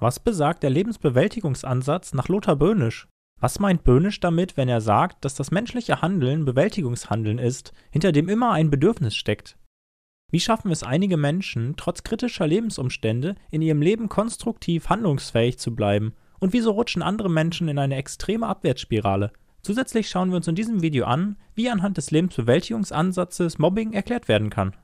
Was besagt der Lebensbewältigungsansatz nach Lothar Böhnisch? Was meint Böhnisch damit, wenn er sagt, dass das menschliche Handeln Bewältigungshandeln ist, hinter dem immer ein Bedürfnis steckt? Wie schaffen es einige Menschen, trotz kritischer Lebensumstände in ihrem Leben konstruktiv handlungsfähig zu bleiben? Und wieso rutschen andere Menschen in eine extreme Abwärtsspirale? Zusätzlich schauen wir uns in diesem Video an, wie anhand des Lebensbewältigungsansatzes Mobbing erklärt werden kann.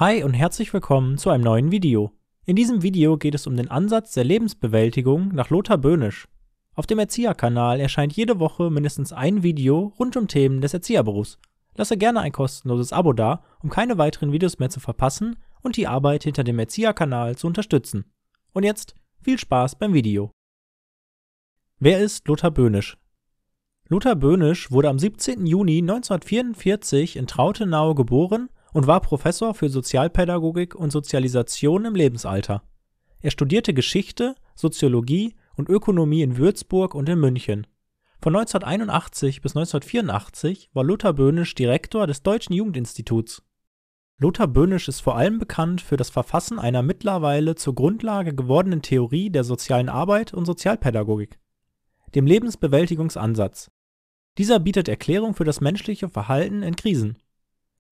Hi und herzlich willkommen zu einem neuen Video. In diesem Video geht es um den Ansatz der Lebensbewältigung nach Lothar Böhnisch. Auf dem Erzieherkanal erscheint jede Woche mindestens ein Video rund um Themen des Erzieherberufs. Lasse gerne ein kostenloses Abo da, um keine weiteren Videos mehr zu verpassen und die Arbeit hinter dem Erzieherkanal zu unterstützen. Und jetzt viel Spaß beim Video. Wer ist Lothar Böhnisch? Lothar Böhnisch wurde am 17. Juni 1944 in Trautenau geboren und war Professor für Sozialpädagogik und Sozialisation im Lebensalter. Er studierte Geschichte, Soziologie und Ökonomie in Würzburg und in München. Von 1981 bis 1984 war Lothar Böhnisch Direktor des Deutschen Jugendinstituts. Lothar Böhnisch ist vor allem bekannt für das Verfassen einer mittlerweile zur Grundlage gewordenen Theorie der sozialen Arbeit und Sozialpädagogik, dem Lebensbewältigungsansatz. Dieser bietet Erklärung für das menschliche Verhalten in Krisen.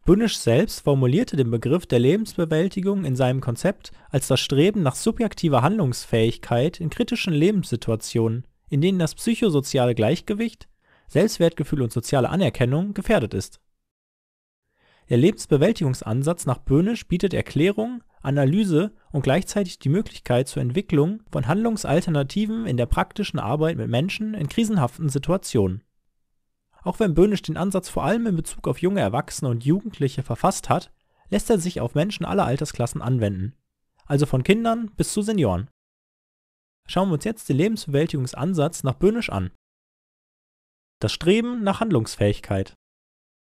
Bunnisch selbst formulierte den Begriff der Lebensbewältigung in seinem Konzept als das Streben nach subjektiver Handlungsfähigkeit in kritischen Lebenssituationen, in denen das psychosoziale Gleichgewicht, Selbstwertgefühl und soziale Anerkennung gefährdet ist. Der Lebensbewältigungsansatz nach Böhnisch bietet Erklärung, Analyse und gleichzeitig die Möglichkeit zur Entwicklung von Handlungsalternativen in der praktischen Arbeit mit Menschen in krisenhaften Situationen auch wenn Böhnisch den Ansatz vor allem in Bezug auf junge Erwachsene und Jugendliche verfasst hat, lässt er sich auf Menschen aller Altersklassen anwenden. Also von Kindern bis zu Senioren. Schauen wir uns jetzt den Lebensbewältigungsansatz nach Böhnisch an. Das Streben nach Handlungsfähigkeit.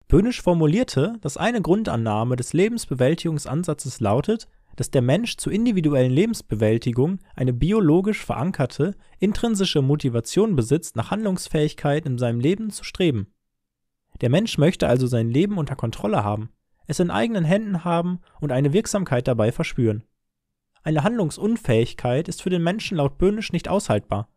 Böhnisch formulierte, dass eine Grundannahme des Lebensbewältigungsansatzes lautet, dass der Mensch zur individuellen Lebensbewältigung eine biologisch verankerte, intrinsische Motivation besitzt, nach Handlungsfähigkeit in seinem Leben zu streben. Der Mensch möchte also sein Leben unter Kontrolle haben, es in eigenen Händen haben und eine Wirksamkeit dabei verspüren. Eine Handlungsunfähigkeit ist für den Menschen laut Böhnisch nicht aushaltbar.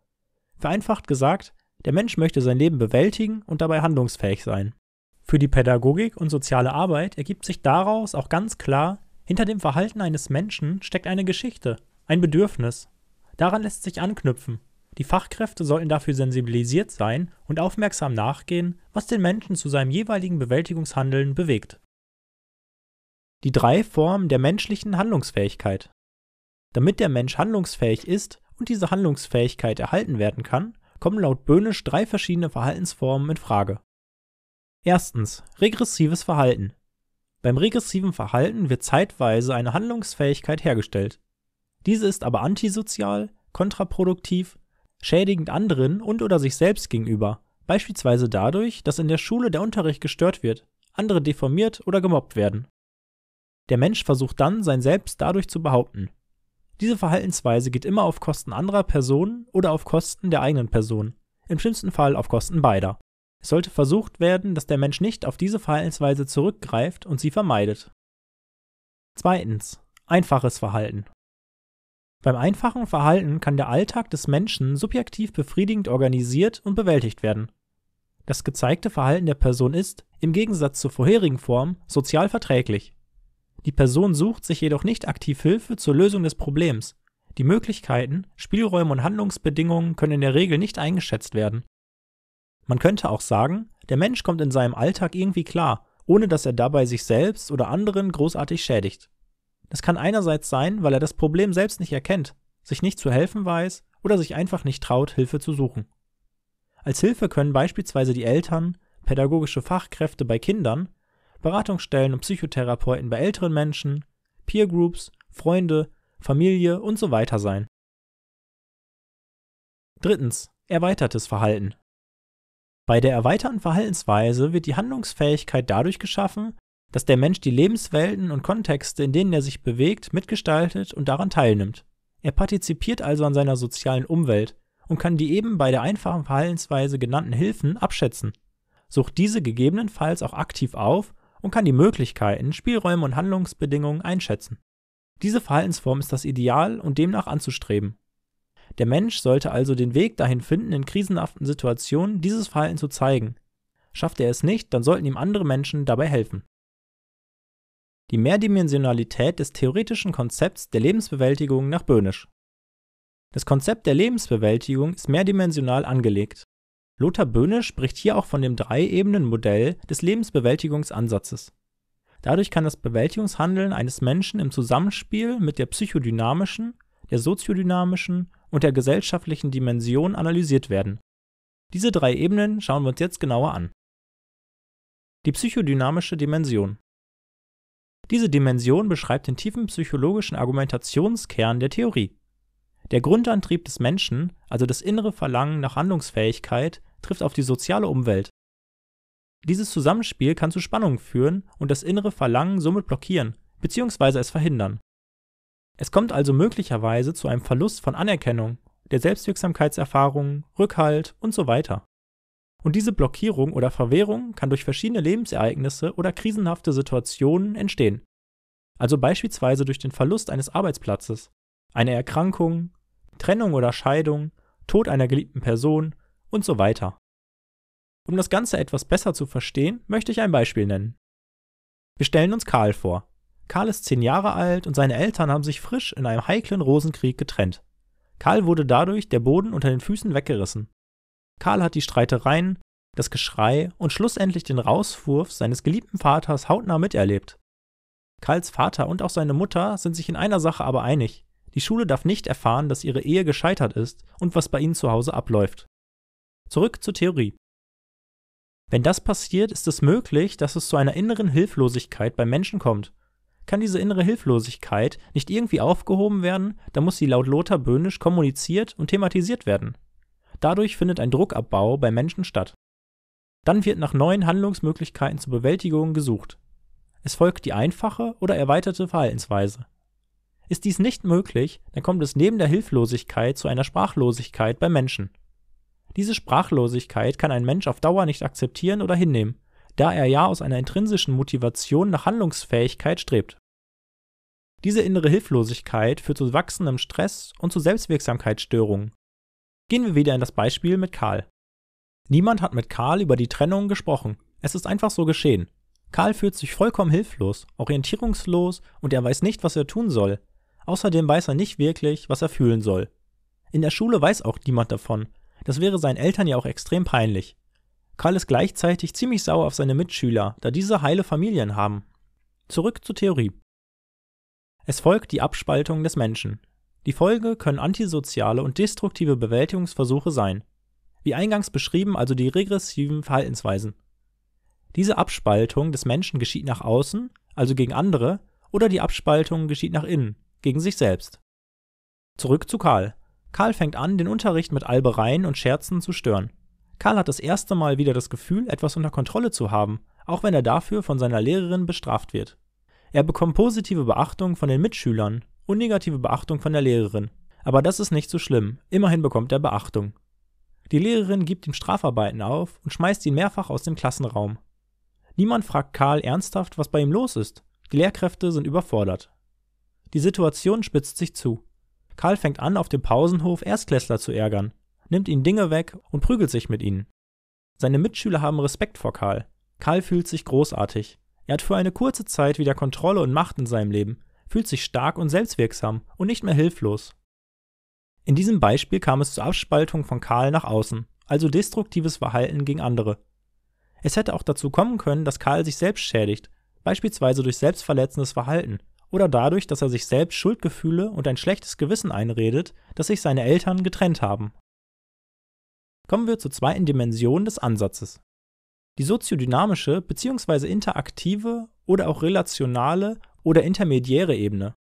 Vereinfacht gesagt, der Mensch möchte sein Leben bewältigen und dabei handlungsfähig sein. Für die Pädagogik und soziale Arbeit ergibt sich daraus auch ganz klar, hinter dem Verhalten eines Menschen steckt eine Geschichte, ein Bedürfnis. Daran lässt sich anknüpfen. Die Fachkräfte sollten dafür sensibilisiert sein und aufmerksam nachgehen, was den Menschen zu seinem jeweiligen Bewältigungshandeln bewegt. Die drei Formen der menschlichen Handlungsfähigkeit. Damit der Mensch handlungsfähig ist und diese Handlungsfähigkeit erhalten werden kann, kommen laut Böhnisch drei verschiedene Verhaltensformen in Frage. Erstens regressives Verhalten. Beim regressiven Verhalten wird zeitweise eine Handlungsfähigkeit hergestellt. Diese ist aber antisozial, kontraproduktiv, schädigend anderen und/oder sich selbst gegenüber, beispielsweise dadurch, dass in der Schule der Unterricht gestört wird, andere deformiert oder gemobbt werden. Der Mensch versucht dann, sein Selbst dadurch zu behaupten. Diese Verhaltensweise geht immer auf Kosten anderer Personen oder auf Kosten der eigenen Person, im schlimmsten Fall auf Kosten beider es sollte versucht werden, dass der Mensch nicht auf diese Verhaltensweise zurückgreift und sie vermeidet. Zweitens. Einfaches Verhalten. Beim einfachen Verhalten kann der Alltag des Menschen subjektiv befriedigend organisiert und bewältigt werden. Das gezeigte Verhalten der Person ist, im Gegensatz zur vorherigen Form, sozial verträglich. Die Person sucht sich jedoch nicht aktiv Hilfe zur Lösung des Problems. Die Möglichkeiten, Spielräume und Handlungsbedingungen können in der Regel nicht eingeschätzt werden. Man könnte auch sagen, der Mensch kommt in seinem Alltag irgendwie klar, ohne dass er dabei sich selbst oder anderen großartig schädigt. Das kann einerseits sein, weil er das Problem selbst nicht erkennt, sich nicht zu helfen weiß oder sich einfach nicht traut, Hilfe zu suchen. Als Hilfe können beispielsweise die Eltern, pädagogische Fachkräfte bei Kindern, Beratungsstellen und Psychotherapeuten bei älteren Menschen, Peergroups, Freunde, Familie und so weiter sein. Drittens. Erweitertes Verhalten. Bei der erweiterten Verhaltensweise wird die Handlungsfähigkeit dadurch geschaffen, dass der Mensch die Lebenswelten und Kontexte, in denen er sich bewegt, mitgestaltet und daran teilnimmt. Er partizipiert also an seiner sozialen Umwelt und kann die eben bei der einfachen Verhaltensweise genannten Hilfen abschätzen, sucht diese gegebenenfalls auch aktiv auf und kann die Möglichkeiten, Spielräume und Handlungsbedingungen einschätzen. Diese Verhaltensform ist das Ideal und demnach anzustreben. Der Mensch sollte also den Weg dahin finden, in krisenhaften Situationen dieses Verhalten zu zeigen. Schafft er es nicht, dann sollten ihm andere Menschen dabei helfen. Die Mehrdimensionalität des theoretischen Konzepts der Lebensbewältigung nach Böhnisch. Das Konzept der Lebensbewältigung ist mehrdimensional angelegt. Lothar Böhnisch spricht hier auch von dem Drei-Ebenen-Modell des Lebensbewältigungsansatzes. Dadurch kann das Bewältigungshandeln eines Menschen im Zusammenspiel mit der psychodynamischen, der soziodynamischen und der gesellschaftlichen Dimension analysiert werden. Diese drei Ebenen schauen wir uns jetzt genauer an. Die psychodynamische Dimension. Diese Dimension beschreibt den tiefen psychologischen Argumentationskern der Theorie. Der Grundantrieb des Menschen, also das innere Verlangen nach Handlungsfähigkeit, trifft auf die soziale Umwelt. Dieses Zusammenspiel kann zu Spannungen führen und das innere Verlangen somit blockieren bzw. es verhindern. Es kommt also möglicherweise zu einem Verlust von Anerkennung, der Selbstwirksamkeitserfahrungen, Rückhalt und so weiter. Und diese Blockierung oder Verwehrung kann durch verschiedene Lebensereignisse oder krisenhafte Situationen entstehen. Also beispielsweise durch den Verlust eines Arbeitsplatzes, eine Erkrankung, Trennung oder Scheidung, Tod einer geliebten Person und so weiter. Um das Ganze etwas besser zu verstehen, möchte ich ein Beispiel nennen. Wir stellen uns Karl vor. Karl ist zehn Jahre alt und seine Eltern haben sich frisch in einem heiklen Rosenkrieg getrennt. Karl wurde dadurch der Boden unter den Füßen weggerissen. Karl hat die Streitereien, das Geschrei und schlussendlich den Rauswurf seines geliebten Vaters hautnah miterlebt. Karls Vater und auch seine Mutter sind sich in einer Sache aber einig. Die Schule darf nicht erfahren, dass ihre Ehe gescheitert ist und was bei ihnen zu Hause abläuft. Zurück zur Theorie. Wenn das passiert, ist es möglich, dass es zu einer inneren Hilflosigkeit beim Menschen kommt kann diese innere Hilflosigkeit nicht irgendwie aufgehoben werden, dann muss sie laut Lothar Böhnisch kommuniziert und thematisiert werden. Dadurch findet ein Druckabbau bei Menschen statt. Dann wird nach neuen Handlungsmöglichkeiten zur Bewältigung gesucht. Es folgt die einfache oder erweiterte Verhaltensweise. Ist dies nicht möglich, dann kommt es neben der Hilflosigkeit zu einer Sprachlosigkeit bei Menschen. Diese Sprachlosigkeit kann ein Mensch auf Dauer nicht akzeptieren oder hinnehmen da er ja aus einer intrinsischen Motivation nach Handlungsfähigkeit strebt. Diese innere Hilflosigkeit führt zu wachsendem Stress und zu Selbstwirksamkeitsstörungen. Gehen wir wieder in das Beispiel mit Karl. Niemand hat mit Karl über die Trennung gesprochen. Es ist einfach so geschehen. Karl fühlt sich vollkommen hilflos, orientierungslos und er weiß nicht, was er tun soll. Außerdem weiß er nicht wirklich, was er fühlen soll. In der Schule weiß auch niemand davon. Das wäre seinen Eltern ja auch extrem peinlich. Karl ist gleichzeitig ziemlich sauer auf seine Mitschüler, da diese heile Familien haben. Zurück zur Theorie. Es folgt die Abspaltung des Menschen. Die Folge können antisoziale und destruktive Bewältigungsversuche sein. Wie eingangs beschrieben, also die regressiven Verhaltensweisen. Diese Abspaltung des Menschen geschieht nach außen, also gegen andere, oder die Abspaltung geschieht nach innen, gegen sich selbst. Zurück zu Karl. Karl fängt an, den Unterricht mit Albereien und Scherzen zu stören. Karl hat das erste Mal wieder das Gefühl, etwas unter Kontrolle zu haben, auch wenn er dafür von seiner Lehrerin bestraft wird. Er bekommt positive Beachtung von den Mitschülern und negative Beachtung von der Lehrerin. Aber das ist nicht so schlimm, immerhin bekommt er Beachtung. Die Lehrerin gibt ihm Strafarbeiten auf und schmeißt ihn mehrfach aus dem Klassenraum. Niemand fragt Karl ernsthaft, was bei ihm los ist. Die Lehrkräfte sind überfordert. Die Situation spitzt sich zu. Karl fängt an, auf dem Pausenhof Erstklässler zu ärgern nimmt ihnen Dinge weg und prügelt sich mit ihnen. Seine Mitschüler haben Respekt vor Karl. Karl fühlt sich großartig. Er hat für eine kurze Zeit wieder Kontrolle und Macht in seinem Leben, fühlt sich stark und selbstwirksam und nicht mehr hilflos. In diesem Beispiel kam es zur Abspaltung von Karl nach außen, also destruktives Verhalten gegen andere. Es hätte auch dazu kommen können, dass Karl sich selbst schädigt, beispielsweise durch selbstverletzendes Verhalten oder dadurch, dass er sich selbst Schuldgefühle und ein schlechtes Gewissen einredet, dass sich seine Eltern getrennt haben kommen wir zur zweiten Dimension des Ansatzes. Die soziodynamische bzw. interaktive oder auch relationale oder intermediäre Ebene.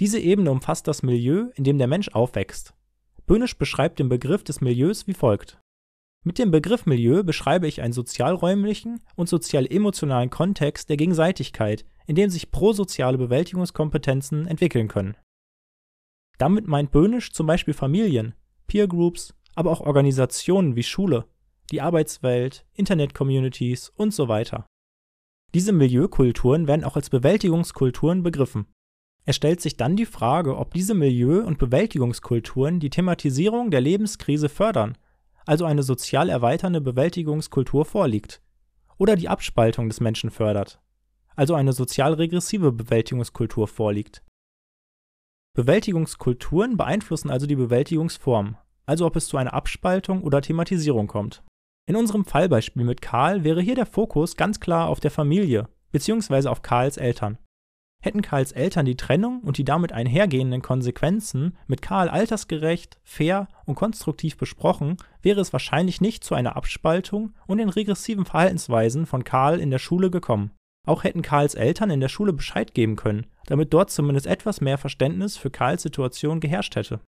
Diese Ebene umfasst das Milieu, in dem der Mensch aufwächst. Böhnisch beschreibt den Begriff des Milieus wie folgt. Mit dem Begriff Milieu beschreibe ich einen sozialräumlichen und sozial-emotionalen Kontext der Gegenseitigkeit, in dem sich prosoziale Bewältigungskompetenzen entwickeln können. Damit meint Böhnisch zum Beispiel Familien, Peergroups, aber auch Organisationen wie Schule, die Arbeitswelt, Internet-Communities und so weiter. Diese Milieukulturen werden auch als Bewältigungskulturen begriffen. Es stellt sich dann die Frage, ob diese Milieu- und Bewältigungskulturen die Thematisierung der Lebenskrise fördern, also eine sozial erweiternde Bewältigungskultur vorliegt, oder die Abspaltung des Menschen fördert, also eine sozial regressive Bewältigungskultur vorliegt. Bewältigungskulturen beeinflussen also die Bewältigungsform, also ob es zu einer Abspaltung oder Thematisierung kommt. In unserem Fallbeispiel mit Karl wäre hier der Fokus ganz klar auf der Familie bzw. auf Karls Eltern. Hätten Karls Eltern die Trennung und die damit einhergehenden Konsequenzen mit Karl altersgerecht, fair und konstruktiv besprochen, wäre es wahrscheinlich nicht zu einer Abspaltung und den regressiven Verhaltensweisen von Karl in der Schule gekommen. Auch hätten Karls Eltern in der Schule Bescheid geben können, damit dort zumindest etwas mehr Verständnis für Karls Situation geherrscht hätte.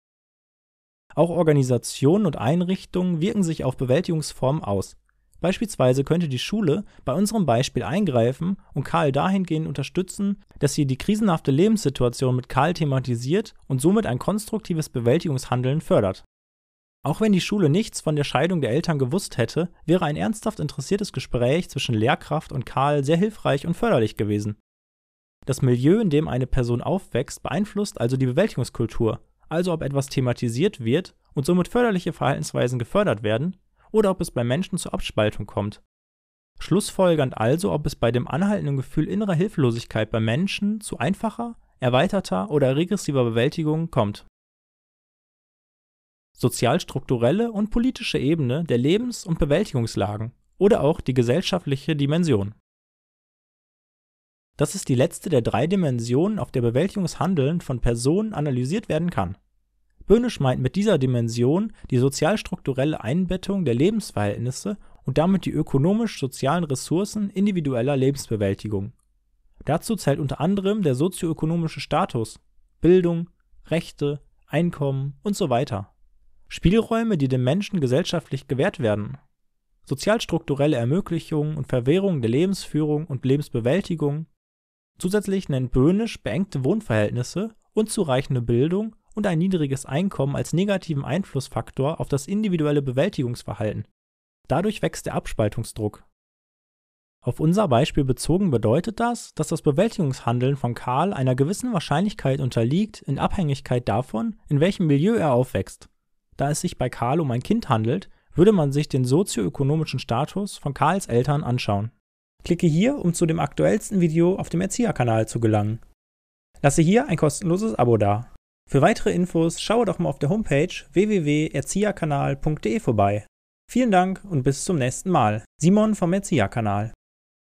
Auch Organisationen und Einrichtungen wirken sich auf Bewältigungsformen aus. Beispielsweise könnte die Schule bei unserem Beispiel eingreifen und Karl dahingehend unterstützen, dass sie die krisenhafte Lebenssituation mit Karl thematisiert und somit ein konstruktives Bewältigungshandeln fördert. Auch wenn die Schule nichts von der Scheidung der Eltern gewusst hätte, wäre ein ernsthaft interessiertes Gespräch zwischen Lehrkraft und Karl sehr hilfreich und förderlich gewesen. Das Milieu, in dem eine Person aufwächst, beeinflusst also die Bewältigungskultur also ob etwas thematisiert wird und somit förderliche Verhaltensweisen gefördert werden, oder ob es bei Menschen zur Abspaltung kommt. Schlussfolgernd also, ob es bei dem anhaltenden Gefühl innerer Hilflosigkeit bei Menschen zu einfacher, erweiterter oder regressiver Bewältigung kommt. Sozialstrukturelle und politische Ebene der Lebens- und Bewältigungslagen oder auch die gesellschaftliche Dimension das ist die letzte der drei Dimensionen, auf der Bewältigungshandeln von Personen analysiert werden kann. Böhnisch meint mit dieser Dimension die sozialstrukturelle Einbettung der Lebensverhältnisse und damit die ökonomisch-sozialen Ressourcen individueller Lebensbewältigung. Dazu zählt unter anderem der sozioökonomische Status, Bildung, Rechte, Einkommen und so weiter. Spielräume, die dem Menschen gesellschaftlich gewährt werden. Sozialstrukturelle Ermöglichungen und Verwehrungen der Lebensführung und Lebensbewältigung, Zusätzlich nennt Böhnisch beengte Wohnverhältnisse, unzureichende Bildung und ein niedriges Einkommen als negativen Einflussfaktor auf das individuelle Bewältigungsverhalten. Dadurch wächst der Abspaltungsdruck. Auf unser Beispiel bezogen bedeutet das, dass das Bewältigungshandeln von Karl einer gewissen Wahrscheinlichkeit unterliegt in Abhängigkeit davon, in welchem Milieu er aufwächst. Da es sich bei Karl um ein Kind handelt, würde man sich den sozioökonomischen Status von Karls Eltern anschauen Klicke hier, um zu dem aktuellsten Video auf dem Erzieherkanal zu gelangen. Lasse hier ein kostenloses Abo da. Für weitere Infos schaue doch mal auf der Homepage www.erzieherkanal.de vorbei. Vielen Dank und bis zum nächsten Mal. Simon vom Erzieherkanal.